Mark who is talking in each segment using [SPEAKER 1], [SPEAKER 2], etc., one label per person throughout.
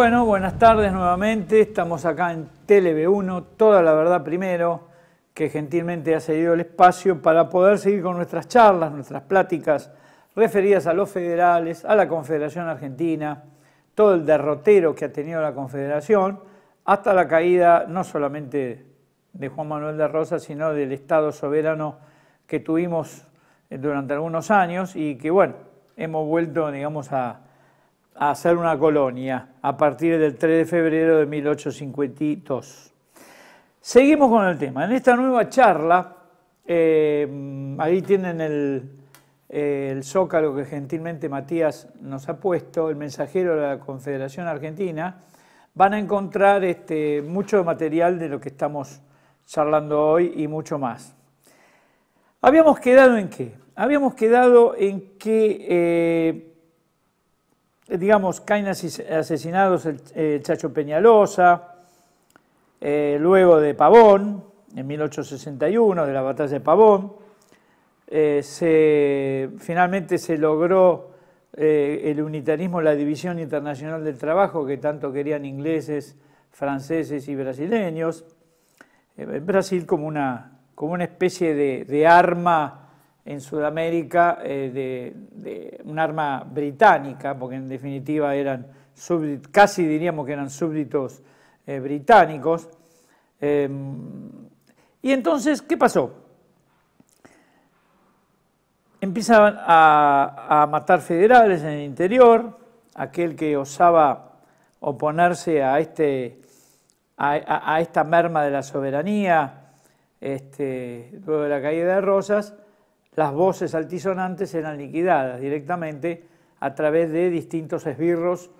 [SPEAKER 1] Bueno, buenas tardes nuevamente. Estamos acá en TeleV1, Toda la Verdad Primero, que gentilmente ha cedido el espacio para poder seguir con nuestras charlas, nuestras pláticas referidas a los federales, a la Confederación Argentina, todo el derrotero que ha tenido la Confederación, hasta la caída no solamente de Juan Manuel de Rosa, sino del Estado soberano que tuvimos durante algunos años y que, bueno, hemos vuelto, digamos, a a hacer una colonia a partir del 3 de febrero de 1852. Seguimos con el tema. En esta nueva charla, eh, ahí tienen el, zócalo que gentilmente Matías nos ha puesto, el mensajero de la Confederación Argentina, van a encontrar este, mucho material de lo que estamos charlando hoy y mucho más. ¿Habíamos quedado en qué? Habíamos quedado en que eh, digamos, caen asesinados el, eh, Chacho Peñalosa, eh, luego de Pavón, en 1861, de la batalla de Pavón, eh, finalmente se logró el unitarismo, la división internacional del trabajo que tanto querían ingleses, franceses y brasileños. Brasil como una, como una especie de, de arma en Sudamérica eh, de, un arma británica, porque en definitiva eran casi diríamos que eran súbditos eh, británicos. Em, y entonces, ¿qué pasó? Empiezan a, matar federales en el interior, aquel que osaba oponerse a, este, a, esta merma de la soberanía este, luego de la caída de Rosas, las voces altisonantes eran liquidadas directamente a través de distintos esbirros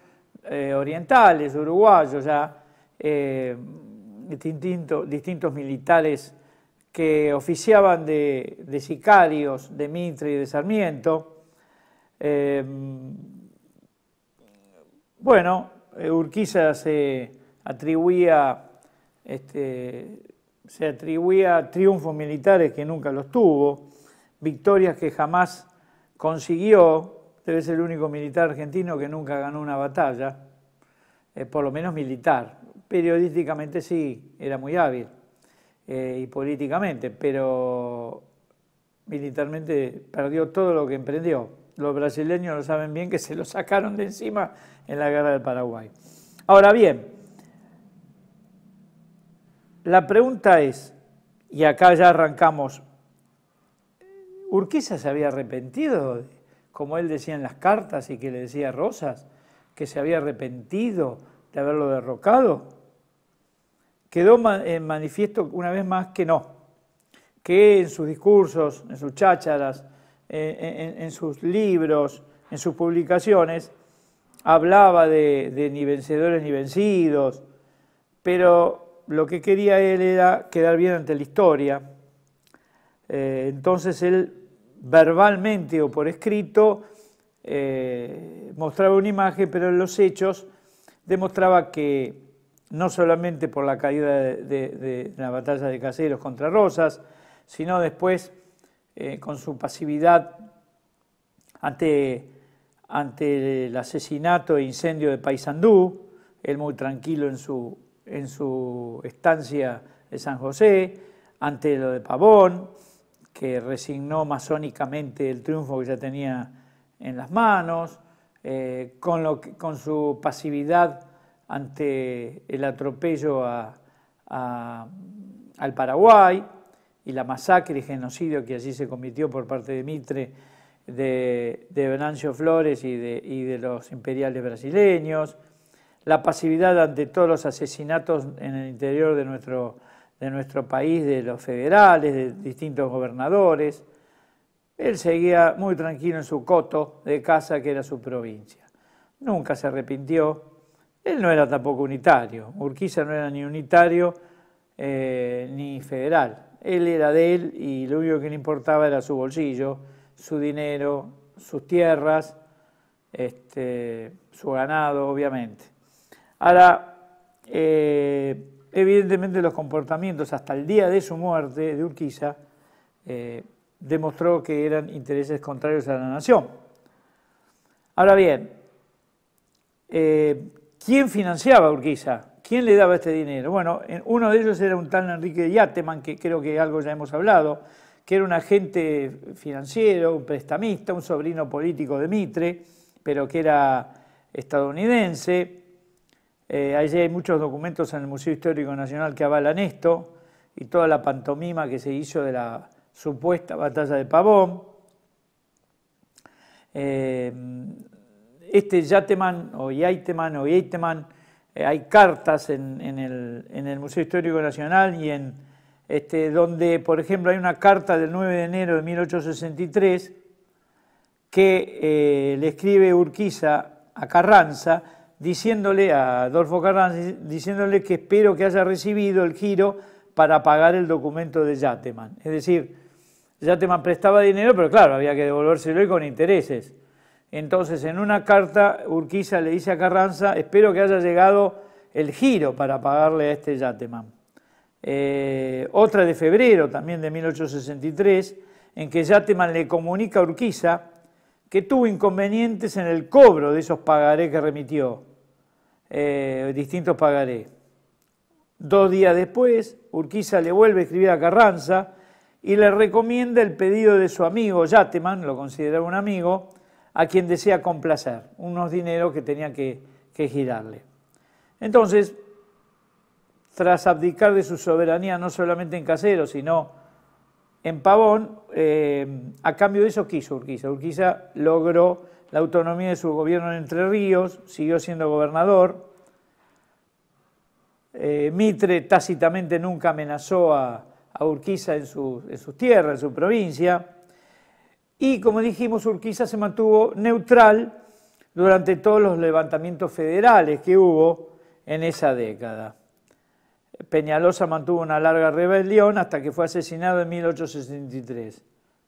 [SPEAKER 1] eh, orientales, uruguayos, ya eh, distintos militares que oficiaban de, sicarios, de Mitre y de Sarmiento. Eh, bueno, Urquiza se atribuía, este, se atribuía triunfos militares que nunca los tuvo victorias que jamás consiguió, debe ser el único militar argentino que nunca ganó una batalla, eh, por lo menos militar. Periodísticamente sí, era muy hábil eh, y políticamente, pero militarmente perdió todo lo que emprendió. Los brasileños lo saben bien que se lo sacaron de encima en la guerra del Paraguay. Ahora bien, la pregunta es, y acá ya arrancamos Urquiza se había arrepentido, como él decía en las cartas y que le decía Rosas, que se había arrepentido de haberlo derrocado. Quedó en eh, manifiesto una vez más que no, que en sus discursos, en sus chácharas, eh, en, sus libros, en sus publicaciones, hablaba de, ni vencedores ni vencidos, pero lo que quería él era quedar bien ante la historia. Eh, entonces él verbalmente o por escrito eh, mostraba una imagen, pero en los hechos demostraba que no solamente por la caída de, la batalla de Caseros contra Rosas, sino después eh, con su pasividad ante, el asesinato e incendio de Paysandú, él muy tranquilo en su, en su estancia de San José, ante lo de Pavón, que resignó masónicamente el triunfo que ya tenía en las manos, eh, con, lo con su pasividad ante el atropello al Paraguay y la masacre y genocidio que allí se cometió por parte de Mitre, de, de Venancio Flores y de, y de los imperiales brasileños, la pasividad ante todos los asesinatos en el interior de nuestro de nuestro país, de los federales, de distintos gobernadores. Él seguía muy tranquilo en su coto de casa que era su provincia. Nunca se arrepintió. Él no era tampoco unitario. Urquiza no era ni unitario eh, ni federal. Él era de él y lo único que le importaba era su bolsillo, su dinero, sus tierras, este, su ganado, obviamente. Ahora, eh, Evidentemente los comportamientos hasta el día de su muerte de Urquiza eh, demostró que eran intereses contrarios a la nación. Ahora bien, eh, ¿quién financiaba a Urquiza? ¿Quién le daba este dinero? Bueno, uno de ellos era un tal Enrique Yateman, que creo que algo ya hemos hablado, que era un agente financiero, un prestamista, un sobrino político de Mitre, pero que era estadounidense, eh, allí hay muchos documentos en el Museo Histórico Nacional que avalan esto y toda la pantomima que se hizo de la supuesta batalla de Pavón. Eh, este Yateman o Yaiteman o Yaiteman, eh, hay cartas en, el, Museo Histórico Nacional y en este, donde, por ejemplo, hay una carta del 9 de enero de 1863 que le escribe Urquiza a Carranza diciéndole a Adolfo Carranza, diciéndole que espero que haya recibido el giro para pagar el documento de Yateman. Es decir, Yateman prestaba dinero, pero claro, había que devolvérselo y con intereses. Entonces, en una carta, Urquiza le dice a Carranza, espero que haya llegado el giro para pagarle a este Yateman. Eh, otra de febrero, también de 1863, en que Yateman le comunica a Urquiza que tuvo inconvenientes en el cobro de esos pagarés que remitió eh, distintos pagaré, Dos días después, Urquiza le vuelve a escribir a Carranza y le recomienda el pedido de su amigo Yateman, lo considera un amigo, a quien desea complacer, unos dineros que tenía que, girarle. Entonces, tras abdicar de su soberanía no solamente en Casero, sino en Pavón, eh, a cambio de eso quiso Urquiza. Urquiza logró la autonomía de su gobierno en Entre Ríos, siguió siendo gobernador. Eh, Mitre tácitamente nunca amenazó a, Urquiza en, en sus tierras, en su provincia. Y como dijimos, Urquiza se mantuvo neutral durante todos los levantamientos federales que hubo en esa década. Peñalosa mantuvo una larga rebelión hasta que fue asesinado en 1863.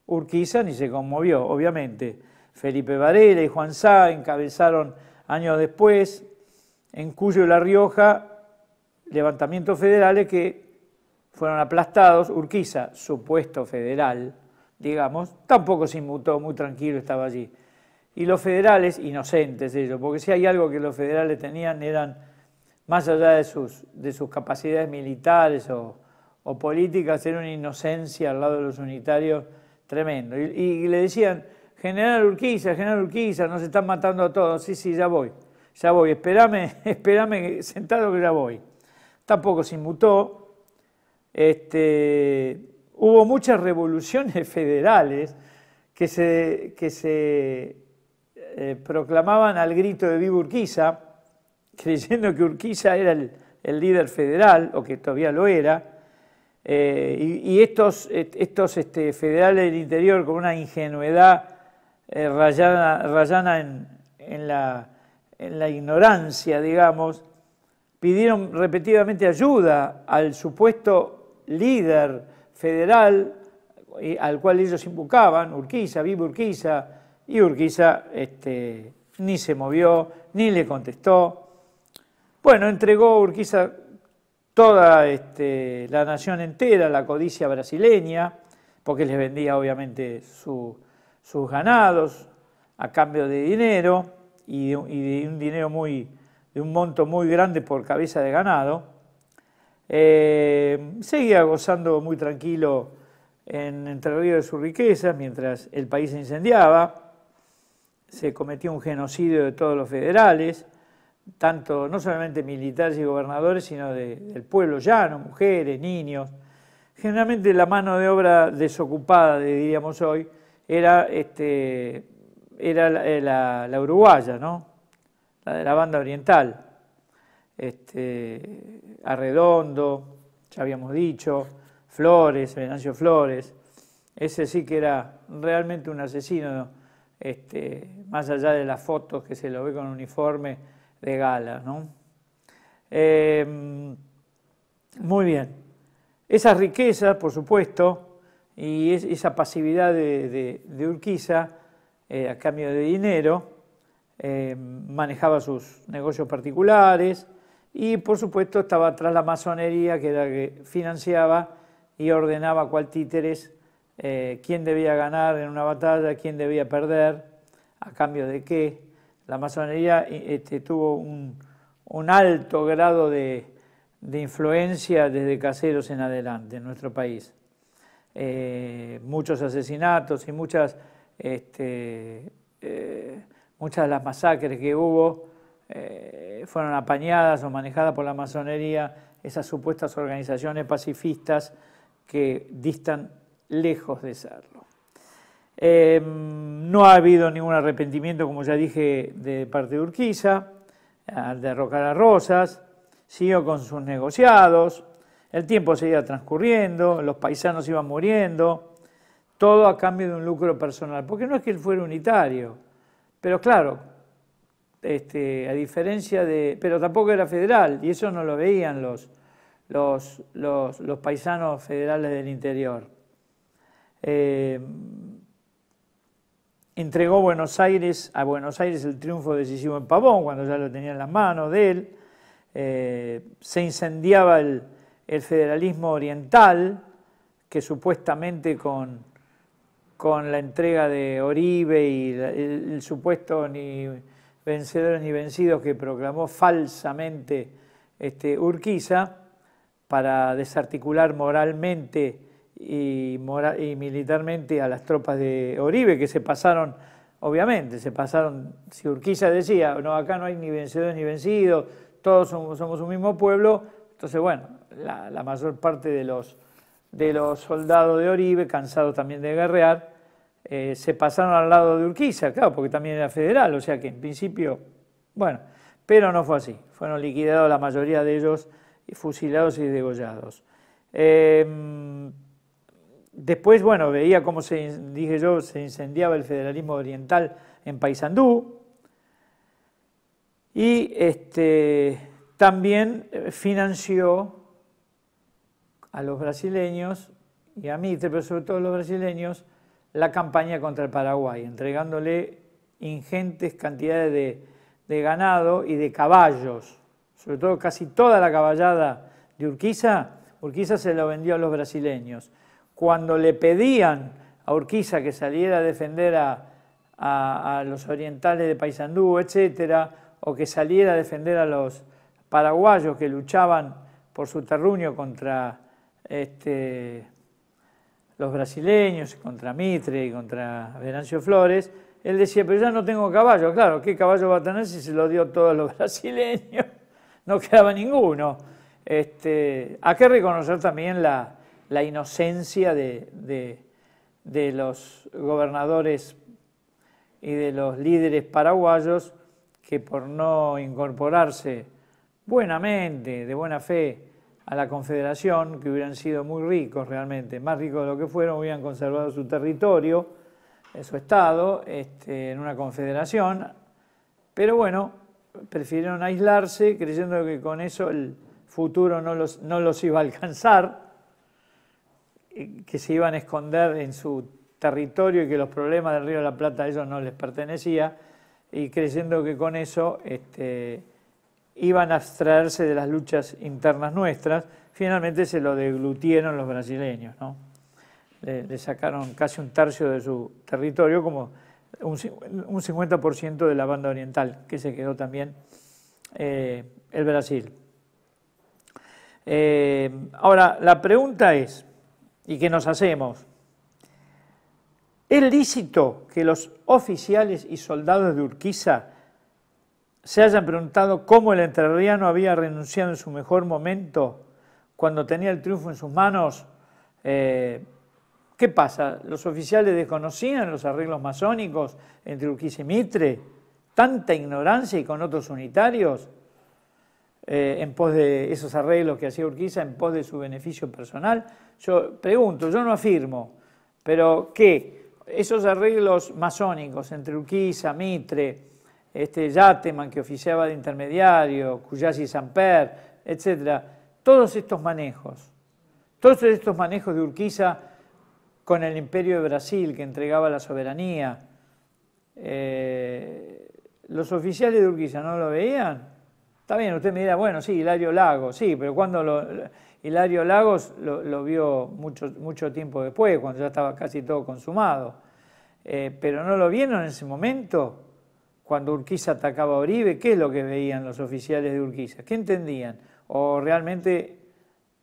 [SPEAKER 1] Urquiza ni se conmovió, obviamente Felipe Varela y Juan Sá encabezaron años después, en Cuyo y La Rioja, levantamientos federales que fueron aplastados. Urquiza, supuesto federal, digamos, tampoco se inmutó, muy tranquilo estaba allí. Y los federales, inocentes ellos, porque si hay algo que los federales tenían eran, más allá de sus, de sus capacidades militares o, políticas, era una inocencia al lado de los unitarios tremendo. y le decían, General Urquiza, General Urquiza, nos están matando a todos. Sí, sí, ya voy, ya voy. Espérame, espérame sentado que ya voy. Tampoco se inmutó. Este, hubo muchas revoluciones federales que se, que se eh, proclamaban al grito de Viva Urquiza, creyendo que Urquiza era el, líder federal, o que todavía lo era, eh, y, estos, estos este, federales del interior con una ingenuidad eh, rayana, en, la, ignorancia, digamos, pidieron repetidamente ayuda al supuesto líder federal eh, al cual ellos invocaban, Urquiza, vive Urquiza, y Urquiza este, ni se movió, ni le contestó. Bueno, entregó Urquiza toda este, la nación entera, la codicia brasileña, porque les vendía obviamente su, sus ganados a cambio de dinero y de, un dinero muy, de un monto muy grande por cabeza de ganado, eh, seguía gozando muy tranquilo en el Ríos de sus riquezas mientras el país se incendiaba, se cometió un genocidio de todos los federales, tanto no solamente militares y gobernadores, sino del pueblo llano, mujeres, niños, generalmente la mano de obra desocupada, diríamos hoy, era, este, era eh, la, uruguaya, ¿no? La de la banda oriental. Este, Arredondo, ya habíamos dicho, Flores, Venancio Flores. Ese sí que era realmente un asesino, este, más allá de las fotos que se lo ve con uniforme de gala, ¿no? Em, muy bien. Esas riquezas, por supuesto, y esa pasividad de, Urquiza eh, a cambio de dinero eh, manejaba sus negocios particulares y por supuesto estaba tras la masonería que era la que financiaba y ordenaba cuál títeres eh, quién debía ganar en una batalla, quién debía perder, a cambio de qué. La masonería este, tuvo un, alto grado de influencia desde caseros en adelante en nuestro país. Eh, muchos asesinatos y muchas, este, eh, muchas de las masacres que hubo eh, fueron apañadas o manejadas por la masonería, esas supuestas organizaciones pacifistas que distan lejos de serlo. Em, no ha habido ningún arrepentimiento, como ya dije, de parte de Urquiza al derrocar a Rosas, siguió con sus negociados, el tiempo seguía transcurriendo, los paisanos iban muriendo, todo a cambio de un lucro personal, porque no es que él fuera unitario, pero claro, este, a diferencia de... pero tampoco era federal, y eso no lo veían los, los, paisanos federales del interior. Eh, entregó Buenos Aires, a Buenos Aires el triunfo decisivo en Pavón, cuando ya lo tenía en las manos de él, eh, se incendiaba el el federalismo oriental, que supuestamente con, con la entrega de Oribe y el, supuesto ni vencedores ni vencidos que proclamó falsamente este, Urquiza para desarticular moralmente y, militarmente a las tropas de Oribe, que se pasaron, obviamente, se pasaron, si Urquiza decía, no, acá no hay ni vencedores ni vencidos, todos somos, somos un mismo pueblo, entonces bueno, la, mayor parte de los, de los soldados de Oribe, cansados también de guerrear, eh, se pasaron al lado de Urquiza, claro, porque también era federal, o sea que en principio, bueno, pero no fue así. Fueron liquidados la mayoría de ellos, fusilados y degollados. Em, después, bueno, veía cómo se, dije yo, se incendiaba el federalismo oriental en Paysandú. Y este, también eh, financió a los brasileños y a mí, pero sobre todo a los brasileños, la campaña contra el Paraguay, entregándole ingentes cantidades de, ganado y de caballos, sobre todo casi toda la caballada de Urquiza, Urquiza se lo vendió a los brasileños. Cuando le pedían a Urquiza que saliera a defender a, los orientales de Paysandú, etc., o que saliera a defender a los paraguayos que luchaban por su terruño contra este, los brasileños, contra Mitre y contra Venancio Flores, él decía, pero ya no tengo caballo. Claro, ¿qué caballo va a tener si se lo dio todos los brasileños? No quedaba ninguno. Este, hay que reconocer también la, inocencia de, los gobernadores y de los líderes paraguayos que por no incorporarse buenamente, de buena fe, a la Confederación, que hubieran sido muy ricos realmente, más ricos de lo que fueron, hubieran conservado su territorio, eh, su estado, este, en una confederación, pero bueno, prefirieron aislarse creyendo que con eso el futuro no los, no los iba a alcanzar, que se iban a esconder en su territorio y que los problemas del Río de la Plata a ellos no les pertenecía, y creyendo que con eso... Este, iban a abstraerse de las luchas internas nuestras, finalmente se lo deglutieron los brasileños, Le, sacaron casi un tercio de su territorio, como un, 50% de la banda oriental, que se quedó también eh, el Brasil. Eh, ahora, la pregunta es, y que nos hacemos, ¿es lícito que los oficiales y soldados de Urquiza se hayan preguntado cómo el entrerriano había renunciado en su mejor momento cuando tenía el triunfo en sus manos, eh, ¿qué pasa? ¿Los oficiales desconocían los arreglos masónicos entre Urquiza y Mitre? ¿Tanta ignorancia y con otros unitarios eh, en pos de esos arreglos que hacía Urquiza, en pos de su beneficio personal? Yo pregunto, yo no afirmo, pero ¿qué esos arreglos masónicos entre Urquiza, Mitre, este Yateman que oficiaba de intermediario, Cuyasi Samper, etc. Todos estos manejos, todos estos manejos de Urquiza con el imperio de Brasil que entregaba la soberanía, eh, los oficiales de Urquiza no lo veían. Está bien, usted me dirá, bueno, sí, Hilario Lagos, sí, pero cuando Hilario Lagos lo, vio mucho, mucho tiempo después, cuando ya estaba casi todo consumado. Eh, pero no lo vieron en ese momento cuando Urquiza atacaba a Oribe, ¿qué es lo que veían los oficiales de Urquiza? ¿Qué entendían? ¿O realmente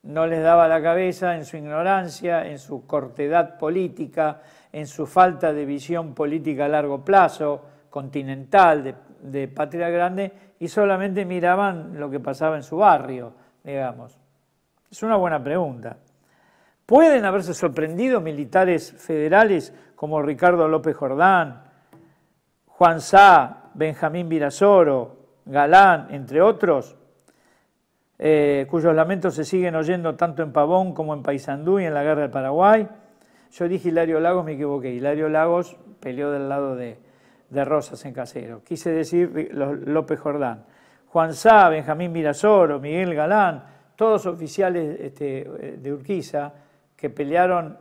[SPEAKER 1] no les daba la cabeza en su ignorancia, en su cortedad política, en su falta de visión política a largo plazo, continental, de, patria grande, y solamente miraban lo que pasaba en su barrio, digamos? Es una buena pregunta. ¿Pueden haberse sorprendido militares federales como Ricardo López Jordán, Juan Sá, Benjamín Virasoro, Galán, entre otros, eh, cuyos lamentos se siguen oyendo tanto en Pavón como en Paysandú y en la guerra del Paraguay. Yo dije Hilario Lagos, me equivoqué. Hilario Lagos peleó del lado de, Rosas en Casero. Quise decir López Jordán. Juan Sá, Benjamín Mirasoro, Miguel Galán, todos oficiales este, eh, de Urquiza que pelearon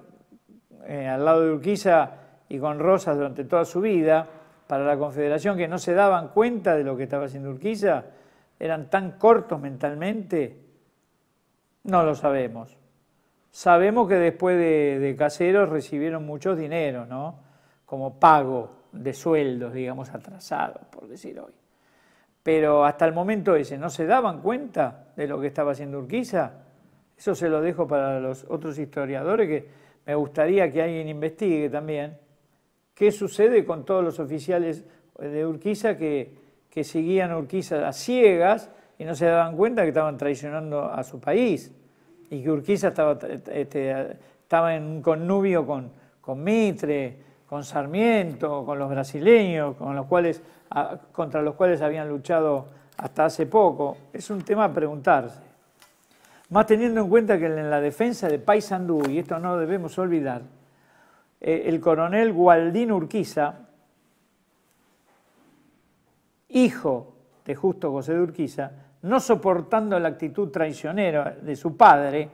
[SPEAKER 1] eh, al lado de Urquiza y con Rosas durante toda su vida para la Confederación que no se daban cuenta de lo que estaba haciendo Urquiza, eran tan cortos mentalmente, no lo sabemos. Sabemos que después de, Caseros recibieron muchos dinero, ¿no? Como pago de sueldos, digamos, atrasados, por decir hoy. Pero hasta el momento ese, ¿no se daban cuenta de lo que estaba haciendo Urquiza? Eso se lo dejo para los otros historiadores que me gustaría que alguien investigue también ¿Qué sucede con todos los oficiales de Urquiza que, que seguían a Urquiza a ciegas y no se daban cuenta que estaban traicionando a su país? Y que Urquiza estaba, este, estaba en un connubio con, con Mitre, con Sarmiento, con los brasileños, con los cuales, contra los cuales habían luchado hasta hace poco. Es un tema a preguntarse. Más teniendo en cuenta que en la defensa de Paysandú, y esto no debemos olvidar, eh, el coronel Gualdín Urquiza, hijo de Justo José de Urquiza, no soportando la actitud traicionera de su padre,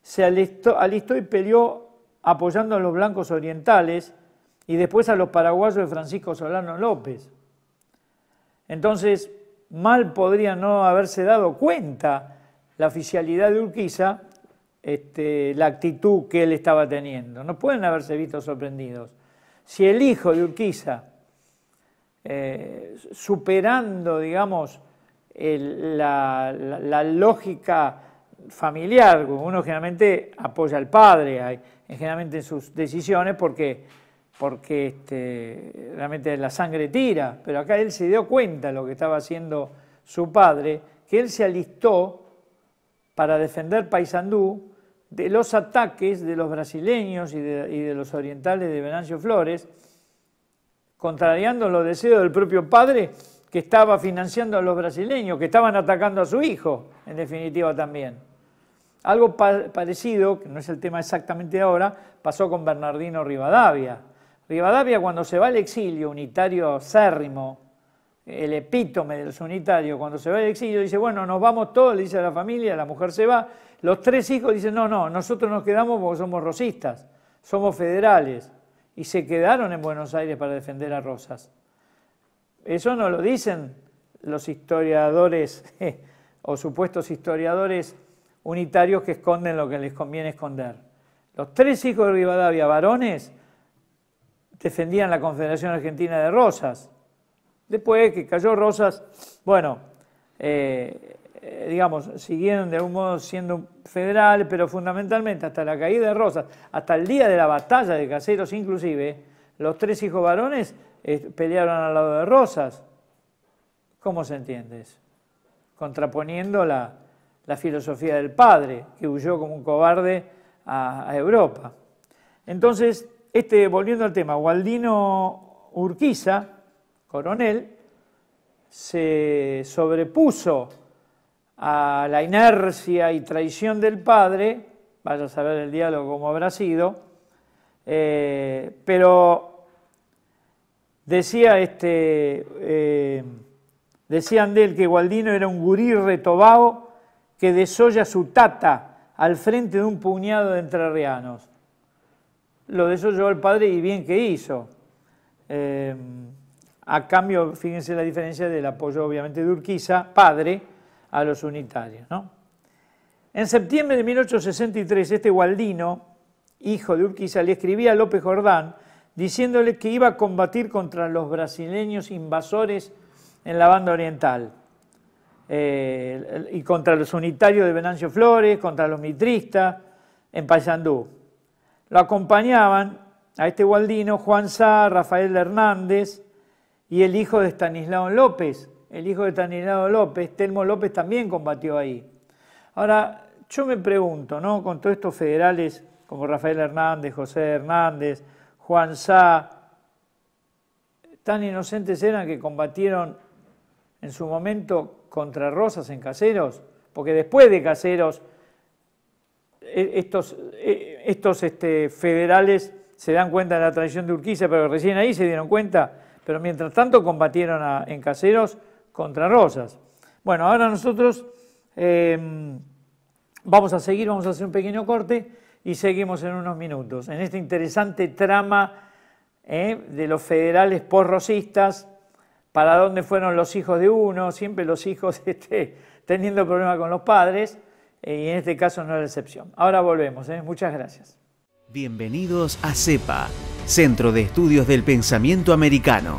[SPEAKER 1] se alistó y peleó apoyando a los blancos orientales y después a los paraguayos de Francisco Solano López. Entonces, mal podría no haberse dado cuenta la oficialidad de Urquiza este, la actitud que él estaba teniendo. No pueden haberse visto sorprendidos. Si el hijo de Urquiza, eh, superando, digamos, la, lógica familiar, uno generalmente apoya al padre, generalmente en sus decisiones, porque, este, realmente la sangre tira, pero acá él se dio cuenta de lo que estaba haciendo su padre, que él se alistó para defender Paysandú de los ataques de los brasileños y de, los orientales de Venancio Flores, contrariando los deseos del propio padre que estaba financiando a los brasileños, que estaban atacando a su hijo, en definitiva también. Algo parecido, que no es el tema exactamente ahora, pasó con Bernardino Rivadavia. Rivadavia cuando se va al exilio, unitario acérrimo, el epítome de los unitarios, cuando se va al exilio dice, bueno, nos vamos todos, le dice a la familia, la mujer se va, los tres hijos dicen, no, no, nosotros nos quedamos porque somos rosistas, somos federales. Y se quedaron en Buenos Aires para defender a Rosas. Eso no lo dicen los historiadores o supuestos historiadores unitarios que esconden lo que les conviene esconder. Los tres hijos de Rivadavia, varones, defendían la Confederación Argentina de Rosas. Después que cayó Rosas, bueno, eh, eh, digamos, siguieron de algún modo siendo federal, pero fundamentalmente hasta la caída de Rosas, hasta el día de la batalla de Caseros inclusive, los tres hijos varones eh, pelearon al lado de Rosas. ¿Cómo se entiende Contraponiendo la, filosofía del padre, que huyó como un cobarde a, Europa. Entonces, este, volviendo al tema, Gualdino Urquiza, coronel, se sobrepuso a la inercia y traición del padre, vaya a saber el diálogo cómo habrá sido, eh, pero decía este, eh, decían de él que Gualdino era un gurí retobao que desolla su tata al frente de un puñado de entrerrianos. Lo desolló el padre y bien que hizo. Eh, a cambio, fíjense la diferencia del apoyo obviamente de Urquiza, padre, a los unitarios. En septiembre de 1863, este Gualdino, hijo de Urquiza, le escribía a López Jordán diciéndole que iba a combatir contra los brasileños invasores en la banda oriental, eh, y contra los unitarios de Venancio Flores, contra los mitristas, en Paysandú. Lo acompañaban a este Gualdino Juan Sá, Rafael Hernández y el hijo de Estanislao López, el hijo de Tanilado López, Telmo López también combatió ahí. Ahora, yo me pregunto, ¿no? Con todos estos federales como Rafael Hernández, José Hernández, Juan Sá, tan inocentes eran que combatieron en su momento contra Rosas en Caseros, porque después de Caseros e, estos, e, estos este, federales se dan cuenta de la traición de Urquiza, pero recién ahí se dieron cuenta, pero mientras tanto combatieron en Caseros contra Rosas. Bueno, ahora nosotros em, vamos a seguir, vamos a hacer un pequeño corte y seguimos en unos minutos en esta interesante trama ¿eh? de los federales post-rosistas, para dónde fueron los hijos de uno, siempre los hijos este, teniendo problemas con los padres, eh, y en este caso no es la excepción. Ahora volvemos, ¿eh? muchas gracias. Bienvenidos a CEPA, Centro de Estudios del Pensamiento Americano.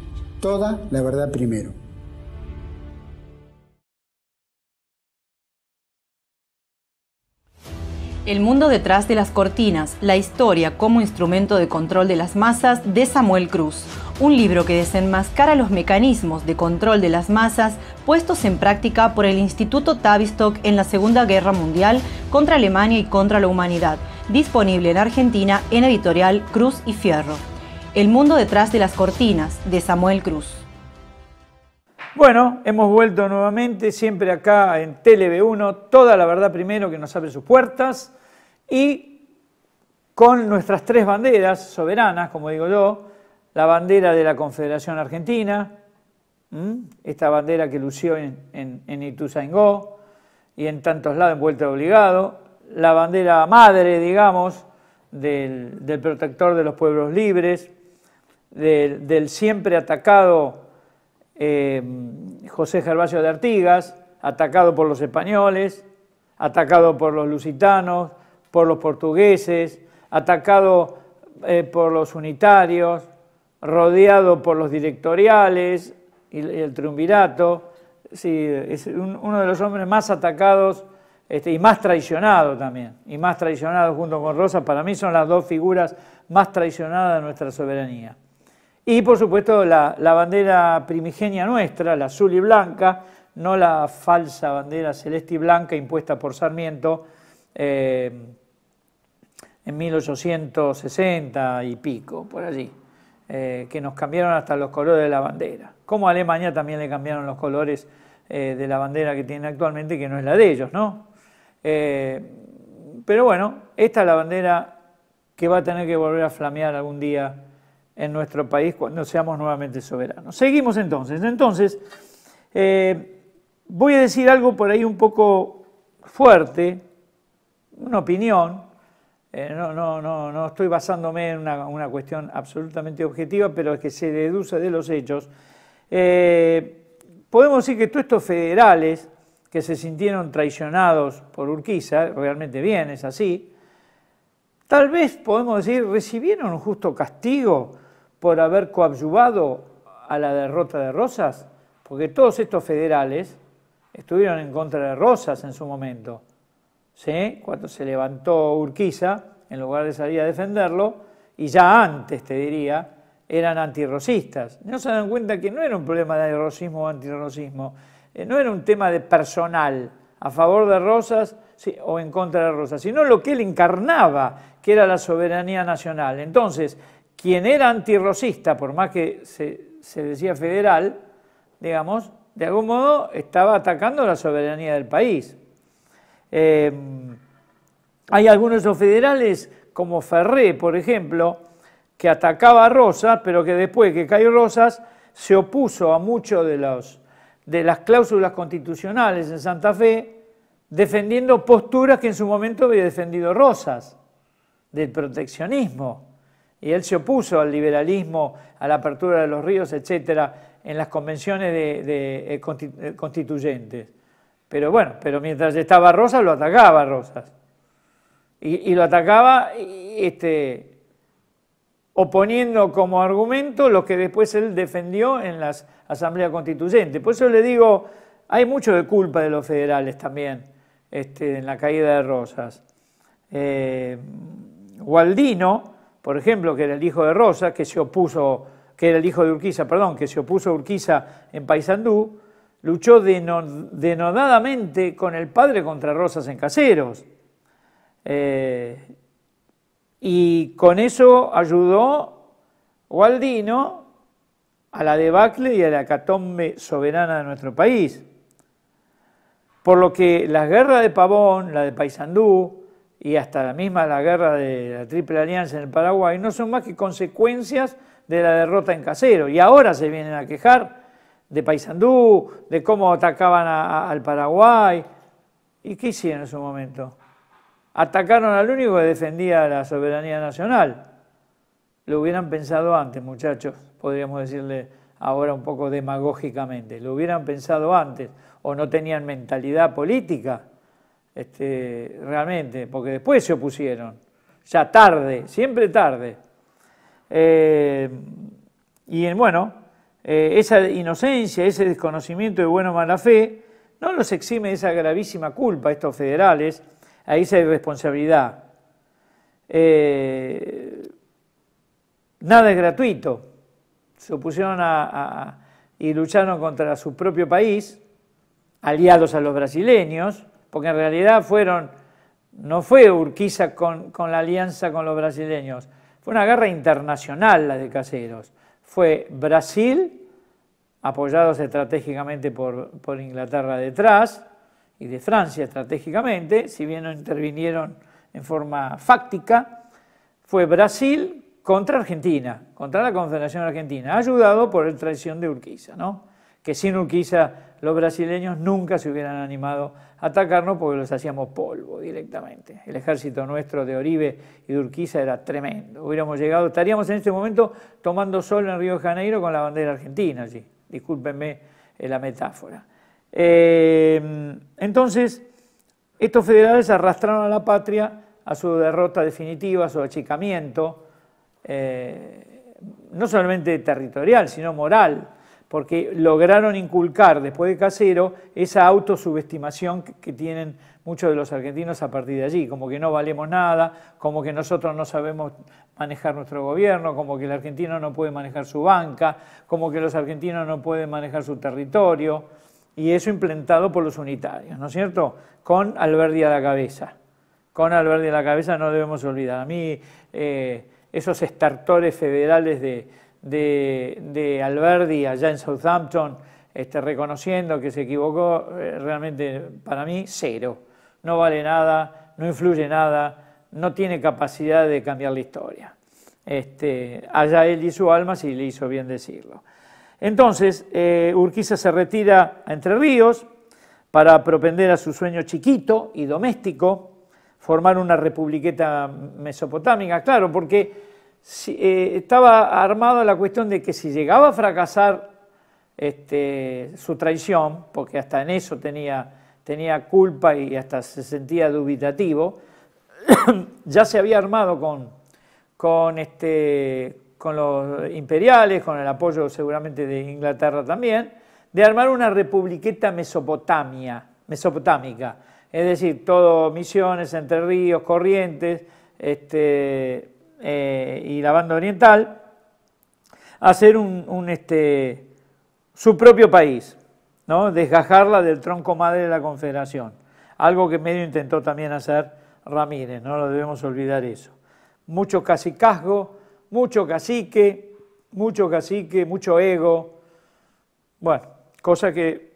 [SPEAKER 1] Toda la verdad primero. El mundo detrás de las cortinas, la historia como instrumento de control de las masas de Samuel Cruz, un libro que desenmascara los mecanismos de control de las masas puestos en práctica por el Instituto Tavistock en la Segunda Guerra Mundial contra Alemania y contra la humanidad, disponible en Argentina en editorial Cruz y Fierro. El mundo detrás de las cortinas, de Samuel Cruz. Bueno, hemos vuelto nuevamente, siempre acá en TLB1, toda la verdad primero que nos abre sus puertas y con nuestras tres banderas soberanas, como digo yo, la bandera de la Confederación Argentina, esta bandera que lució en, Ituzaingó y en tantos lados en Vuelta de Obligado, la bandera madre, digamos, del protector de los pueblos libres, del siempre atacado eh, José Gervasio de Artigas, atacado por los españoles, atacado por los lusitanos, por los portugueses, atacado eh, por los unitarios, rodeado por los directoriales y, el triunvirato. es uno de los hombres más atacados este, y más traicionado también, y más traicionado junto con Rosa, para mí son las dos figuras más traicionadas de nuestra soberanía. Y por supuesto la, bandera primigenia nuestra, la azul y blanca, no la falsa bandera celeste y blanca impuesta por Sarmiento eh, en 1860 y pico, por allí, eh, que nos cambiaron hasta los colores de la bandera. Como a Alemania también le cambiaron los colores eh, de la bandera que tienen actualmente, que no es la de ellos, ¿no? pero bueno, esta es la bandera que va a tener que volver a flamear algún día en nuestro país cuando seamos nuevamente soberanos. Seguimos entonces. Entonces, eh, voy a decir algo por ahí un poco fuerte, una opinión. Eh, no, no, no, no estoy basándome en una, cuestión absolutamente objetiva, pero que se deduce de los hechos. Eh, podemos decir que todos estos federales que se sintieron traicionados por Urquiza, realmente bien, es así, tal vez podemos decir, recibieron un justo castigo por haber coadyuvado a la derrota de Rosas? Porque todos estos federales estuvieron en contra de Rosas en su momento. ¿sí? Cuando se levantó Urquiza, en lugar de salir a defenderlo, y ya antes, te diría, eran antirrosistas. No se dan cuenta que no era un problema de rosismo o antirrosismo, eh, no era un tema de personal a favor de Rosas o en contra de Rosas, sino lo que él encarnaba, que era la soberanía nacional. Entonces, quien era antirrosista, por más que se, decía federal, digamos, de algún modo estaba atacando la soberanía del país. Em, hay algunos de federales, como Ferré, por ejemplo, que atacaba a Rosas, pero que después que cayó Rosas se opuso a muchas de, de las cláusulas constitucionales en Santa Fe, defendiendo posturas que en su momento había defendido Rosas, del proteccionismo y él se opuso al liberalismo, a la apertura de los ríos, etcétera, en las convenciones de, eh, eh, constituyentes. Pero bueno, pero mientras estaba Rosas, lo atacaba Rosas. Y, lo atacaba este, oponiendo como argumento lo que después él defendió en las asambleas constituyentes. Por eso le digo, hay mucho de culpa de los federales también este, en la caída de Rosas. Eh, Gualdino, por ejemplo, que era el hijo de Rosa, que se opuso, que era el hijo de Urquiza, perdón, que se opuso a Urquiza en Paysandú, luchó denodadamente con el padre contra Rosas en Caseros. Eh, y con eso ayudó Gualdino a la debacle y a la catombe soberana de nuestro país. Por lo que las guerras de Pavón, la de Paysandú, y hasta la misma la guerra de la Triple Alianza en el Paraguay, no son más que consecuencias de la derrota en Casero. Y ahora se vienen a quejar de Paysandú, de cómo atacaban al Paraguay. ¿Y qué hicieron en su momento? Atacaron al único que defendía la soberanía nacional. Lo hubieran pensado antes, muchachos, podríamos decirle ahora un poco demagógicamente. Lo hubieran pensado antes o no tenían mentalidad política este, realmente, porque después se opusieron, ya tarde, siempre tarde. Eh, y bueno, eh, esa inocencia, ese desconocimiento de buena o mala fe, no los exime de esa gravísima culpa estos federales, a esa irresponsabilidad. Eh, nada es gratuito. Se opusieron a, y lucharon contra su propio país, aliados a los brasileños, porque en realidad fueron, no fue Urquiza con, la alianza con los brasileños, fue una guerra internacional la de Caseros. Fue Brasil, apoyados estratégicamente por, Inglaterra detrás, y de Francia estratégicamente, si bien no intervinieron en forma fáctica, fue Brasil contra Argentina, contra la Confederación Argentina, ayudado por la traición de Urquiza, ¿no? que sin Urquiza los brasileños nunca se hubieran animado a atacarnos porque los hacíamos polvo directamente. El ejército nuestro de Oribe y de Urquiza era tremendo. Hubiéramos llegado, estaríamos en este momento tomando sol en Río de Janeiro con la bandera argentina allí. Discúlpenme eh, la metáfora. Eh, entonces, estos federales arrastraron a la patria a su derrota definitiva, a su achicamiento, eh, no solamente territorial, sino moral porque lograron inculcar después de Casero esa autosubestimación que tienen muchos de los argentinos a partir de allí, como que no valemos nada, como que nosotros no sabemos manejar nuestro gobierno, como que el argentino no puede manejar su banca, como que los argentinos no pueden manejar su territorio, y eso implantado por los unitarios, ¿no es cierto? Con Alberti a la cabeza. Con Alberti a la cabeza no debemos olvidar. A mí eh, esos estartores federales de, de, de allá en Southampton, este, reconociendo que se equivocó, eh, realmente para mí cero. No vale nada, no influye nada, no tiene capacidad de cambiar la historia. Este, allá él y su alma, si le hizo bien decirlo. Entonces, eh, Urquiza se retira a Entre Ríos para propender a su sueño chiquito y doméstico, formar una republiqueta mesopotámica, claro, porque eh, estaba armado la cuestión de que si llegaba a fracasar este, su traición, porque hasta en eso tenía, tenía culpa y hasta se sentía dubitativo, ya se había armado con, con, este, con los imperiales, con el apoyo seguramente de Inglaterra también, de armar una republiqueta mesopotamia, mesopotámica, es decir, todo Misiones, Entre Ríos, Corrientes, este, eh, y la banda oriental hacer un, este, su propio país, ¿no? desgajarla del tronco madre de la Confederación. Algo que medio intentó también hacer Ramírez, no lo debemos olvidar eso. Mucho cacicazgo, mucho cacique, mucho cacique, mucho ego. Bueno, cosa que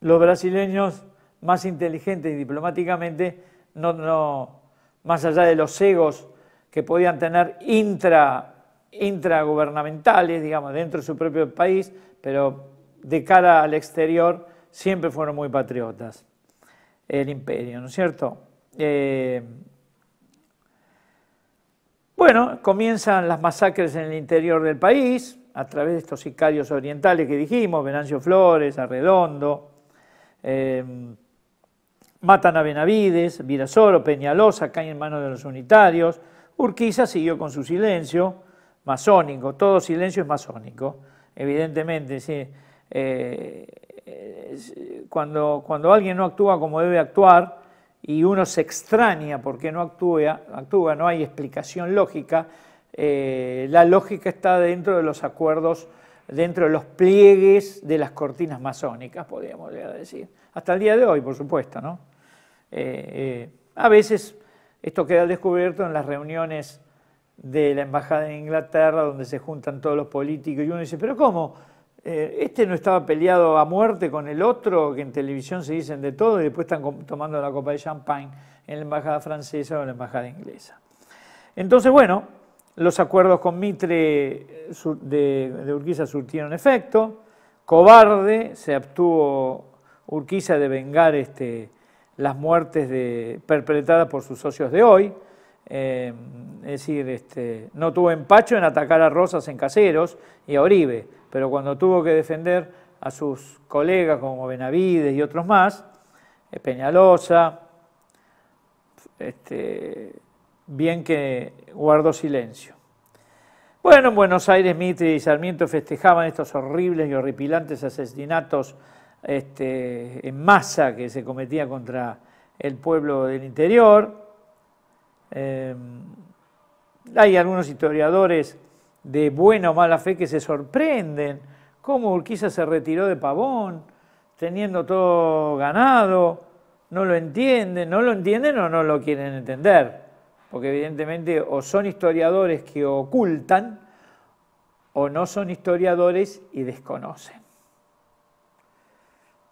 [SPEAKER 1] los brasileños más inteligentes y diplomáticamente, no, no, más allá de los egos que podían tener intra, intragubernamentales, digamos, dentro de su propio país, pero de cara al exterior siempre fueron muy patriotas, el imperio, ¿no es cierto? Eh, bueno, comienzan las masacres en el interior del país, a través de estos sicarios orientales que dijimos, Venancio Flores, Arredondo, eh, matan a Benavides, Virasoro, Peñalosa, caen en manos de los unitarios, Urquiza siguió con su silencio masónico, todo silencio es masónico, evidentemente. Sí. Eh, cuando, alguien no actúa como debe actuar y uno se extraña porque no actúa, actúa no hay explicación lógica, eh, la lógica está dentro de los acuerdos, dentro de los pliegues de las cortinas masónicas, podríamos decir. Hasta el día de hoy, por supuesto, ¿no? Eh, a veces esto queda descubierto en las reuniones de la Embajada de Inglaterra, donde se juntan todos los políticos, y uno dice, pero ¿cómo? Eh, ¿Este no estaba peleado a muerte con el otro, que en televisión se dicen de todo, y después están tomando la copa de champagne en la Embajada francesa o en la Embajada inglesa? Entonces, bueno, los acuerdos con Mitre eh, de, de Urquiza surtieron efecto, cobarde, se abstuvo Urquiza de vengar este, las muertes de, perpetradas por sus socios de hoy. Eh, es decir, este, no tuvo empacho en atacar a Rosas en Caseros y a Oribe, pero cuando tuvo que defender a sus colegas como Benavides y otros más, eh, Peñalosa, este, bien que guardó silencio. Bueno, en Buenos Aires, Mitre y Sarmiento festejaban estos horribles y horripilantes asesinatos este, en masa que se cometía contra el pueblo del interior. Em, hay algunos historiadores de buena o mala fe que se sorprenden cómo Urquiza se retiró de Pavón, teniendo todo ganado, no lo entienden, no lo entienden o no lo quieren entender, porque evidentemente o son historiadores que ocultan o no son historiadores y desconocen.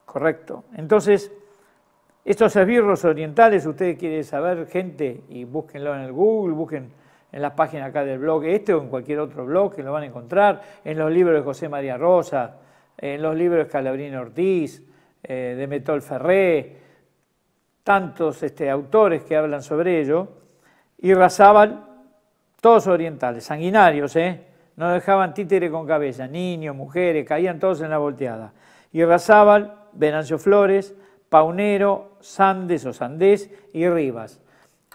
[SPEAKER 1] Correcto. Entonces, estos esbirros orientales, ustedes quieren saber, gente, y búsquenlo en el Google, busquen en la página acá del blog este o en cualquier otro blog que lo van a encontrar, en los libros de José María Rosa, en los libros de Calabrino Ortiz, eh, de Metol Ferré, tantos este, autores que hablan sobre ello, y razaban todos orientales, sanguinarios, ¿eh? no dejaban títere con cabeza, niños, mujeres, caían todos en la volteada. Y razaban... Venancio Flores, Paunero, Sandes o Sandés y Rivas.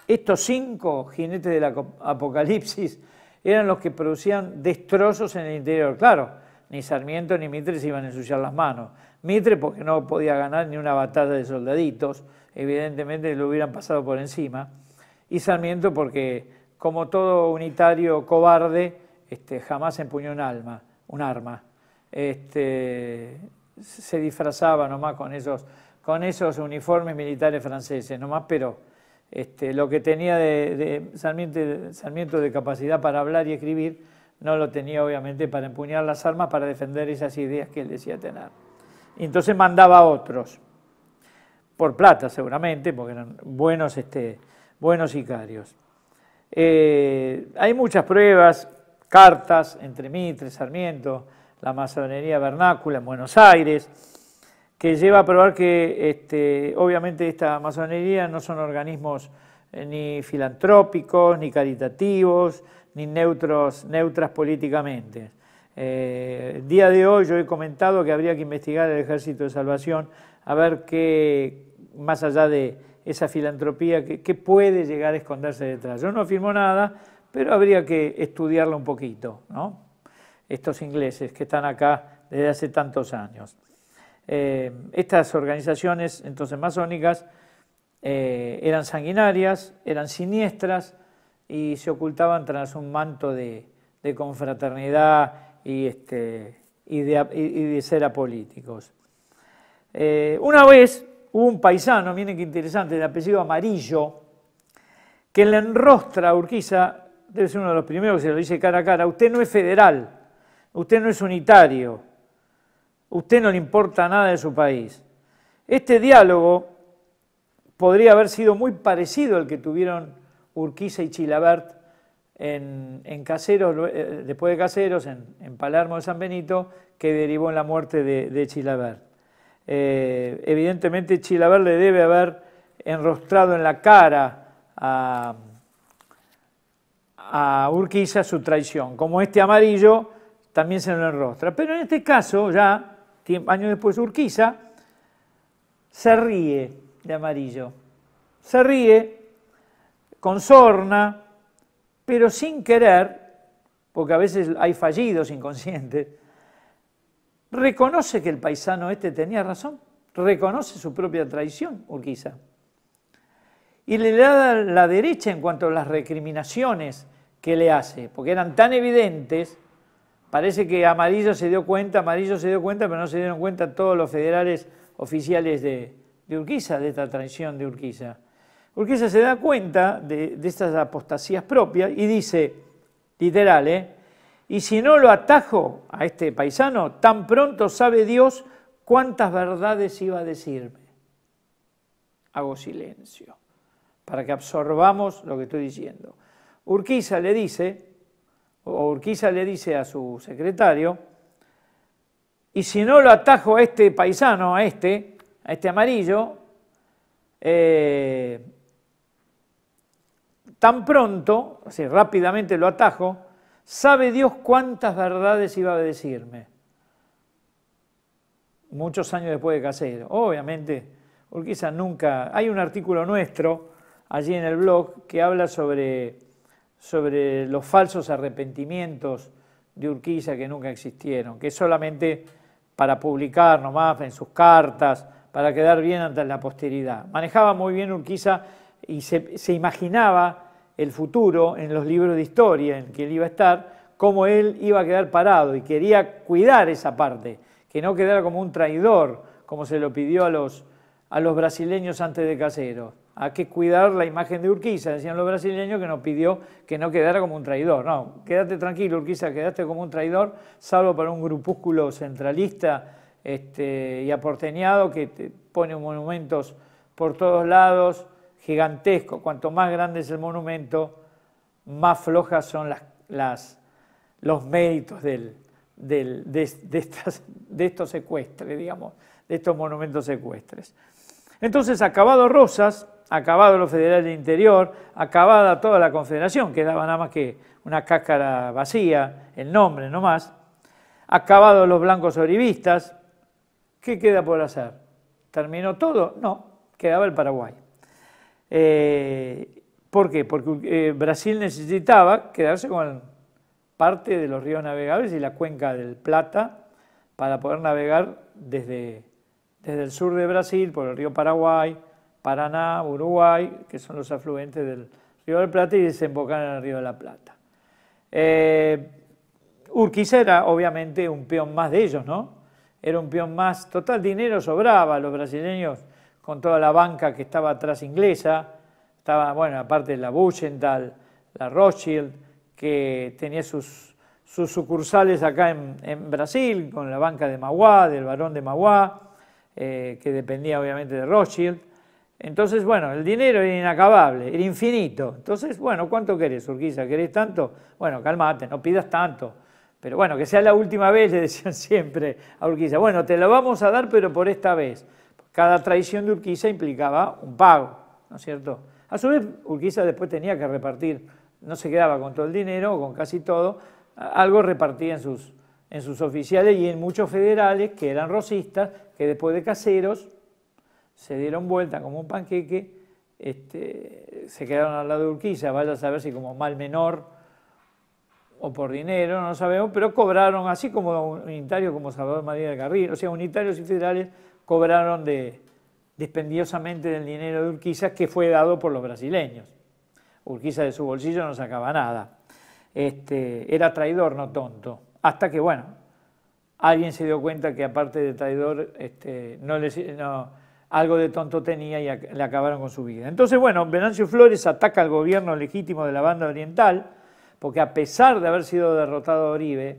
[SPEAKER 1] Estos cinco jinetes del apocalipsis eran los que producían destrozos en el interior. Claro, ni Sarmiento ni Mitre se iban a ensuciar las manos. Mitre porque no podía ganar ni una batalla de soldaditos, evidentemente lo hubieran pasado por encima. Y Sarmiento porque, como todo unitario cobarde, este, jamás empuñó un, alma, un arma. Este, se disfrazaba nomás con esos, con esos uniformes militares franceses, nomás, pero este, lo que tenía de, Sarmiento, de capacidad para hablar y escribir, no lo tenía obviamente para empuñar las armas, para defender esas ideas que él decía tener. entonces mandaba a otros, por plata seguramente, porque eran buenos, este, buenos sicarios. Eh, hay muchas pruebas, cartas entre Mitre, Sarmiento, la masonería vernácula en Buenos Aires, que lleva a probar que este, obviamente esta masonería no son organismos eh, ni filantrópicos, ni caritativos, ni neutros, neutras políticamente. El eh, día de hoy yo he comentado que habría que investigar el Ejército de Salvación a ver qué, más allá de esa filantropía, qué, puede llegar a esconderse detrás. Yo no afirmo nada, pero habría que estudiarlo un poquito, ¿no? estos ingleses que están acá desde hace tantos años. Eh, estas organizaciones entonces masónicas eh, eran sanguinarias, eran siniestras y se ocultaban tras un manto de, confraternidad este, y, de, ser apolíticos. Eh, una vez hubo un paisano, miren qué interesante, de apellido amarillo, que le enrostra a Urquiza, debe ser uno de los primeros que se lo dice cara a cara, usted no es federal. Usted no es unitario. Usted no le importa nada de su país. Este diálogo podría haber sido muy parecido al que tuvieron Urquiza y Chilabert en, Caseros, eh, después de Caseros, en, Palermo de San Benito, que derivó en la muerte de, Chilabert. Eh, evidentemente Chilabert le debe haber enrostrado en la cara a Urquiza su traición, como este amarillo también se lo enrostra. Pero en este caso, ya años después, Urquiza se ríe de amarillo. Se ríe con pero sin querer, porque a veces hay fallidos inconscientes, reconoce que el paisano este tenía razón, reconoce su propia traición, Urquiza. Y le da la derecha en cuanto a las recriminaciones que le hace, porque eran tan evidentes Parece que Amarillo se dio cuenta, Amarillo se dio cuenta, pero no se dieron cuenta todos los federales oficiales de, Urquiza, de esta traición de Urquiza. Urquiza se da cuenta de, estas apostasías propias y dice, literal, ¿eh? y si no lo atajo a este paisano, tan pronto sabe Dios cuántas verdades iba a decirme. Hago silencio para que absorbamos lo que estoy diciendo. Urquiza le dice Urquiza le dice a su secretario, y si no lo atajo a este paisano, a este, a este amarillo, eh, tan pronto, así rápidamente lo atajo, sabe Dios cuántas verdades iba a decirme. Muchos años después de Casero. Obviamente, Urquiza nunca... Hay un artículo nuestro allí en el blog que habla sobre sobre los falsos arrepentimientos de Urquiza que nunca existieron, que solamente para publicar nomás en sus cartas, para quedar bien ante la posteridad. Manejaba muy bien Urquiza y se, imaginaba el futuro en los libros de historia en que él iba a estar, cómo él iba a quedar parado y quería cuidar esa parte, que no quedara como un traidor, como se lo pidió a los, a los brasileños antes de Caseros. Hay que cuidar la imagen de Urquiza, decían los brasileños, que nos pidió que no quedara como un traidor. No, quédate tranquilo, Urquiza, quedaste como un traidor, salvo para un grupúsculo centralista este, y aporteñado que te pone monumentos por todos lados, gigantescos. Cuanto más grande es el monumento, más flojas son los méritos de, de estos secuestres, digamos, de estos monumentos secuestres. Entonces, acabado Rosas, acabado los federales de interior, acabada toda la confederación, quedaba nada más que una cáscara vacía, el nombre más, acabado los blancos oribistas, ¿qué queda por hacer? ¿Terminó todo? No, quedaba el Paraguay. Eh, ¿Por qué? Porque eh, Brasil necesitaba quedarse con parte de los ríos navegables y la cuenca del Plata para poder navegar desde, desde el sur de Brasil, por el río Paraguay, Paraná, Uruguay, que son los afluentes del Río del Plata y desembocan en el Río de la Plata. Eh, Urquiza era obviamente un peón más de ellos, ¿no? Era un peón más, total dinero sobraba, los brasileños con toda la banca que estaba atrás inglesa, estaba, bueno, aparte de la Buchental, la Rothschild, que tenía sus, sucursales acá en, Brasil, con la banca de Magua, del barón de Maguá, eh, que dependía obviamente de Rothschild. Entonces, bueno, el dinero era inacabable, era infinito. Entonces, bueno, ¿cuánto querés, Urquiza? ¿Querés tanto? Bueno, calmate, no pidas tanto. Pero bueno, que sea la última vez, le decían siempre a Urquiza. Bueno, te lo vamos a dar, pero por esta vez. Cada traición de Urquiza implicaba un pago, ¿no es cierto? A su vez, Urquiza después tenía que repartir, no se quedaba con todo el dinero, con casi todo, algo repartía en sus, en sus oficiales y en muchos federales que eran rosistas, que después de caseros se dieron vuelta como un panqueque, este, se quedaron al lado de Urquiza, vaya a saber si como mal menor o por dinero, no sabemos, pero cobraron, así como unitarios como Salvador María del o sea, unitarios y federales cobraron de, dispendiosamente del dinero de Urquiza que fue dado por los brasileños. Urquiza de su bolsillo no sacaba nada. Este, era traidor, no tonto. Hasta que, bueno, alguien se dio cuenta que aparte de traidor, este, no, le... no, algo de tonto tenía y le acabaron con su vida. Entonces, bueno, Venancio Flores ataca al gobierno legítimo de la banda oriental, porque a pesar de haber sido derrotado Oribe,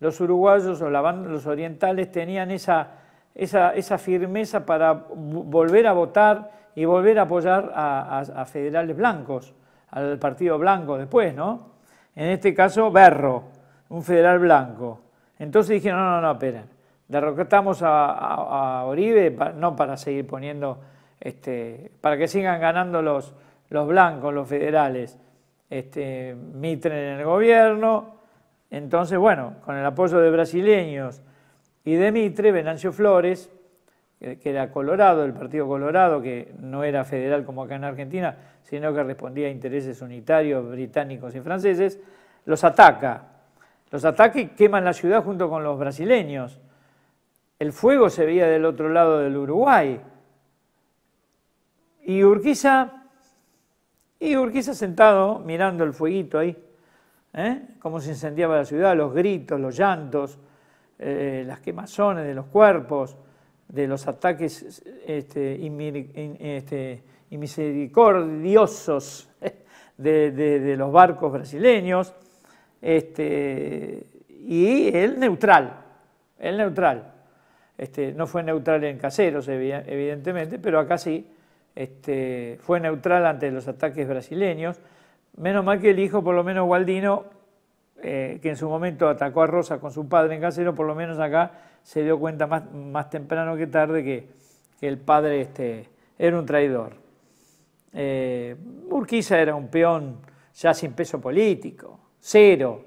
[SPEAKER 1] los uruguayos o los orientales tenían esa, esa, firmeza para volver a votar y volver a apoyar a, federales blancos, al partido blanco después, ¿no? En este caso, Berro, un federal blanco. Entonces dijeron, no, no, no, espera derrotamos a, Oribe, no para seguir poniendo, este, para que sigan ganando los, blancos, los federales, este, Mitre en el gobierno. Entonces, bueno, con el apoyo de brasileños y de Mitre, Venancio Flores, eh, que era colorado, el Partido Colorado, que no era federal como acá en Argentina, sino que respondía a intereses unitarios británicos y franceses, los ataca. Los ataca y queman la ciudad junto con los brasileños. El fuego se veía del otro lado del Uruguay. Y Urquiza, sentado mirando el fueguito ahí, ¿eh? cómo se incendiaba la ciudad, los gritos, los llantos, eh, las quemazones de los cuerpos, de los ataques este, este, misericordiosos de, los barcos brasileños, este, y el neutral, el neutral. Este, no fue neutral en caseros, evidentemente, pero acá sí. Este, fue neutral ante los ataques brasileños. Menos mal que el hijo, por lo menos Gualdino, eh, que en su momento atacó a Rosa con su padre en Casero, por lo menos acá se dio cuenta más, temprano que tarde que, el padre este, era un traidor. Eh, Urquiza era un peón ya sin peso político, cero,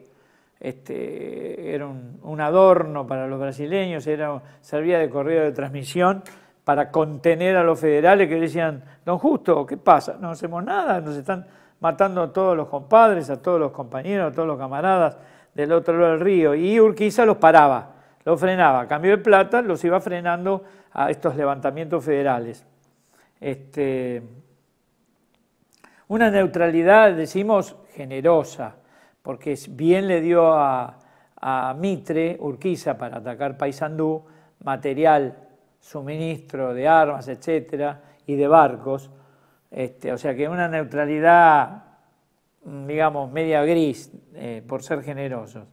[SPEAKER 1] este, era un, adorno para los brasileños, servía de correo de transmisión para contener a los federales que decían, don Justo, ¿qué pasa? No hacemos nada, nos están matando a todos los compadres, a todos los compañeros, a todos los camaradas del otro lado del río. Y Urquiza los paraba, los frenaba. Cambio de plata, los iba frenando a estos levantamientos federales. Este, una neutralidad, decimos, generosa, porque bien le dio a, Mitre, Urquiza, para atacar Paysandú, material, suministro de armas, etcétera, y de barcos. Este, o sea que una neutralidad, mm, digamos, media gris, eh, por ser generosos.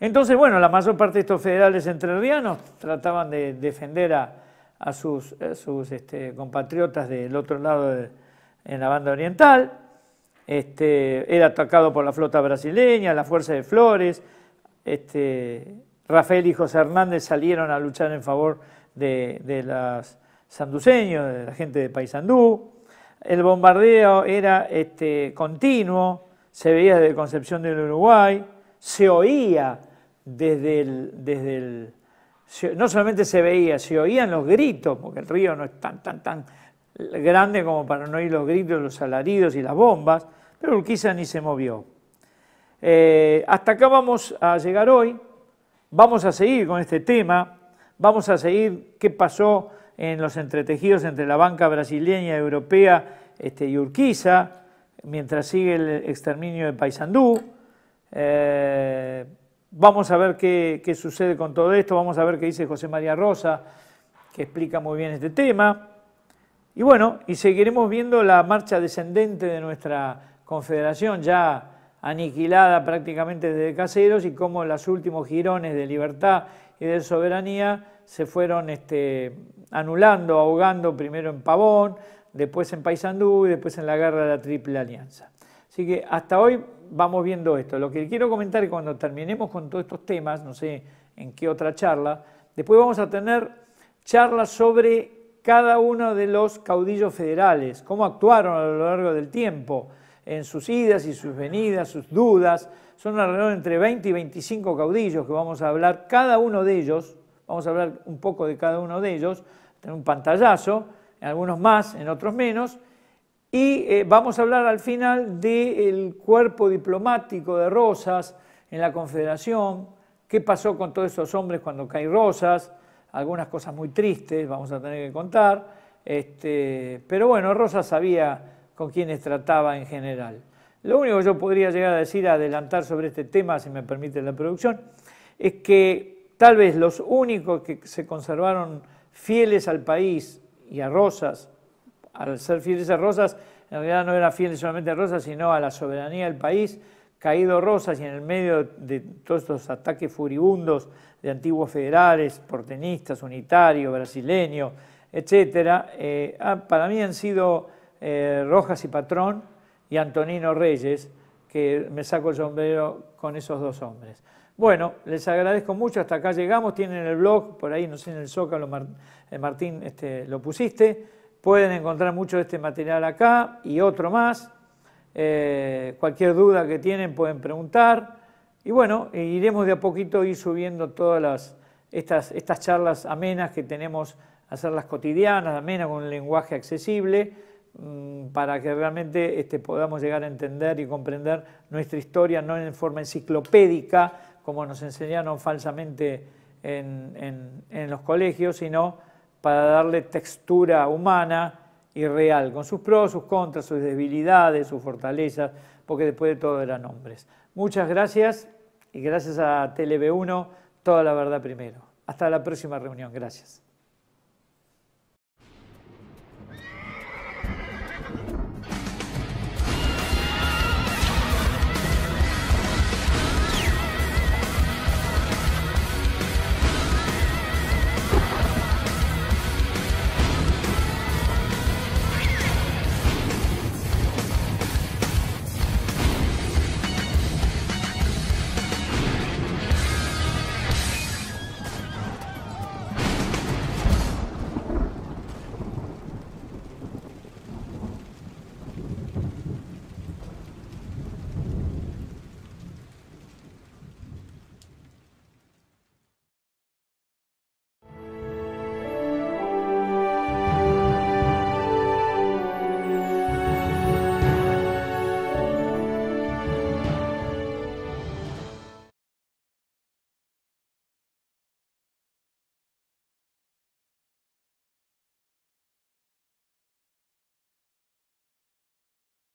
[SPEAKER 1] Entonces, bueno, la mayor parte de estos federales entrerrianos trataban de defender a, sus, este, compatriotas del otro lado, en la banda oriental. Este, era atacado por la flota brasileña, la fuerza de Flores, este, Rafael y José Hernández salieron a luchar en favor de, los sanduceños, de la gente de Paysandú. El bombardeo era este, continuo, se veía desde Concepción del Uruguay, se oía desde el, no solamente se veía, se oían los gritos, porque el río no es tan, tan, tan grande como para no oír los gritos, los alaridos y las bombas. Pero Urquiza ni se movió. Eh, hasta acá vamos a llegar hoy. Vamos a seguir con este tema. Vamos a seguir qué pasó en los entretejidos entre la banca brasileña, europea este, y Urquiza, mientras sigue el exterminio de Paysandú. Eh, vamos a ver qué, qué sucede con todo esto. Vamos a ver qué dice José María Rosa, que explica muy bien este tema. Y bueno, y seguiremos viendo la marcha descendente de nuestra Confederación ya aniquilada prácticamente desde Caseros y cómo los últimos girones de libertad y de soberanía se fueron este, anulando, ahogando primero en Pavón, después en Paysandú y después en la guerra de la Triple Alianza. Así que hasta hoy vamos viendo esto. Lo que quiero comentar es cuando terminemos con todos estos temas, no sé en qué otra charla, después vamos a tener charlas sobre cada uno de los caudillos federales, cómo actuaron a lo largo del tiempo, en sus idas y sus venidas, sus dudas. Son alrededor entre 20 y 25 caudillos que vamos a hablar, cada uno de ellos, vamos a hablar un poco de cada uno de ellos, en un pantallazo, en algunos más, en otros menos, y eh, vamos a hablar al final del cuerpo diplomático de Rosas en la Confederación, qué pasó con todos esos hombres cuando cae Rosas, algunas cosas muy tristes vamos a tener que contar, este, pero bueno, Rosas sabía con quienes trataba en general. Lo único que yo podría llegar a decir, adelantar sobre este tema, si me permite la producción, es que tal vez los únicos que se conservaron fieles al país y a Rosas, al ser fieles a Rosas, en realidad no eran fieles solamente a Rosas, sino a la soberanía del país, caído Rosas y en el medio de todos estos ataques furibundos de antiguos federales, portenistas, unitarios, brasileños, etc., eh, ah, para mí han sido eh, Rojas y Patrón y Antonino Reyes, que me saco el sombrero con esos dos hombres. Bueno, les agradezco mucho, hasta acá llegamos, tienen el blog, por ahí, no sé, en el Zócalo, eh, Martín, este, lo pusiste, pueden encontrar mucho de este material acá y otro más, eh, cualquier duda que tienen pueden preguntar, y bueno, iremos de a poquito ir subiendo todas las, estas, estas charlas amenas que tenemos, hacerlas cotidianas, amenas, con un lenguaje accesible, Mm, para que realmente este, podamos llegar a entender y comprender nuestra historia, no en forma enciclopédica, como nos enseñaron falsamente en, los colegios, sino para darle textura humana y real, con sus pros, sus contras, sus debilidades, sus fortalezas, porque después de todo eran hombres. Muchas gracias y gracias a TLB1, toda la verdad primero. Hasta la próxima reunión. Gracias.